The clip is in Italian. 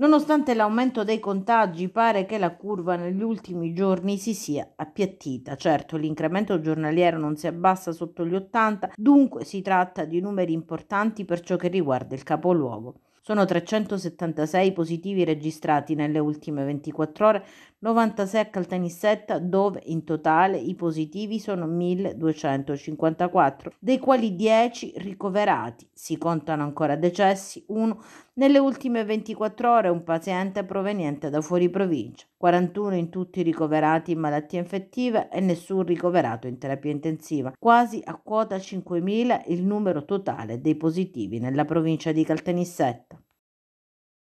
Nonostante l'aumento dei contagi, pare che la curva negli ultimi giorni si sia appiattita. Certo, l'incremento giornaliero non si abbassa sotto gli 80, dunque si tratta di numeri importanti per ciò che riguarda il capoluogo. Sono 376 positivi registrati nelle ultime 24 ore, 96 a Caltanissetta dove in totale i positivi sono 1254, dei quali 10 ricoverati. Si contano ancora decessi, uno nelle ultime 24 ore un paziente proveniente da fuori provincia, 41 in tutti ricoverati in malattie infettive e nessun ricoverato in terapia intensiva, quasi a quota 5.000 il numero totale dei positivi nella provincia di Caltanissetta.